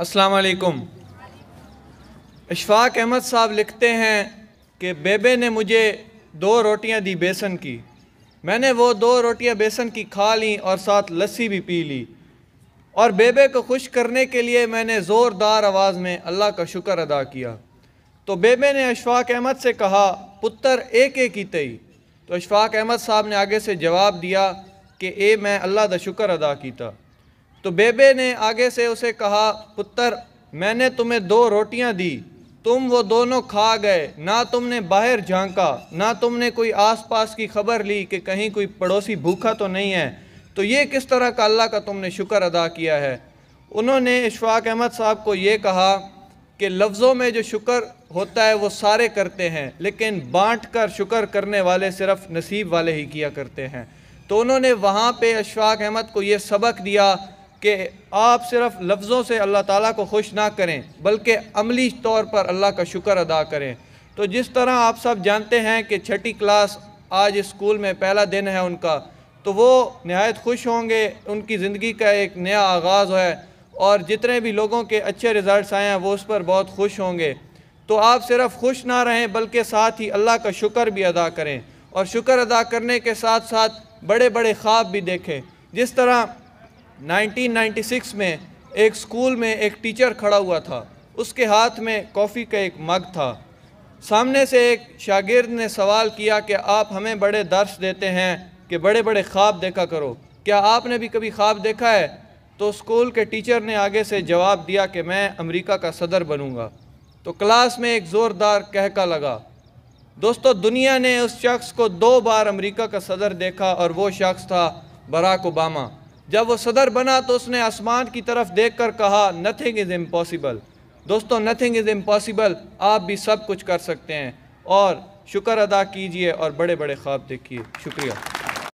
असलकुम इशफाक अहमद साहब लिखते हैं कि बेबे ने मुझे दो रोटियां दी बेसन की मैंने वो दो रोटियां बेसन की खा ली और साथ लस्सी भी पी ली और बेबे को खुश करने के लिए मैंने ज़ोरदार आवाज़ में अल्लाह का शुक्र अदा किया तो बेबे ने अशफाक अहमद से कहा पुत्र एक एक ही तई तो अशफाक अहमद साहब ने आगे से जवाब दिया कि ए मैं अल्लाह का शुक्र अदा किया तो बेबे ने आगे से उसे कहा पुत्र मैंने तुम्हें दो रोटियां दी तुम वो दोनों खा गए ना तुमने बाहर झांका ना तुमने कोई आसपास की खबर ली कि कहीं कोई पड़ोसी भूखा तो नहीं है तो ये किस तरह का अल्लाह का तुमने शुक्र अदा किया है उन्होंने इशफाक अहमद साहब को ये कहा कि लफ्ज़ों में जो शुक्र होता है वो सारे करते हैं लेकिन बाँट कर शुक्र करने वाले सिर्फ़ नसीब वाले ही किया करते हैं तो उन्होंने वहाँ पे अशफाक अहमद को ये सबक दिया कि आप सिर्फ लफ्ज़ों से अल्लाह ताला को खुश ना करें बल्कि अमली तौर पर अल्लाह का शुक्र अदा करें तो जिस तरह आप सब जानते हैं कि छठी क्लास आज स्कूल में पहला दिन है उनका तो वो नहायत खुश होंगे उनकी ज़िंदगी का एक नया आगाज़ है और जितने भी लोगों के अच्छे रिज़ल्ट आए हैं वो उस पर बहुत खुश होंगे तो आप सिर्फ खुश ना रहें बल्कि साथ ही अल्लाह का शुक्र भी अदा करें और शुक्र अदा करने के साथ साथ बड़े बड़े ख्वाब भी देखें जिस तरह 1996 में एक स्कूल में एक टीचर खड़ा हुआ था उसके हाथ में कॉफ़ी का एक मग था सामने से एक शागिर्द ने सवाल किया कि आप हमें बड़े दर्श देते हैं कि बड़े बड़े ख्वाब देखा करो क्या आपने भी कभी ख्वाब देखा है तो स्कूल के टीचर ने आगे से जवाब दिया कि मैं अमेरिका का सदर बनूंगा तो क्लास में एक ज़ोरदार कहका लगा दोस्तों दुनिया ने उस शख्स को दो बार अमेरिका का सदर देखा और वो शख्स था बराक ओबामा जब वो सदर बना तो उसने आसमान की तरफ देख कर कहा नथिंग इज़ इम्पॉसिबल दोस्तों नथिंग इज़ इम्पॉसिबल आप भी सब कुछ कर सकते हैं और शुक्र अदा कीजिए और बड़े बड़े ख्वाब देखिए शुक्रिया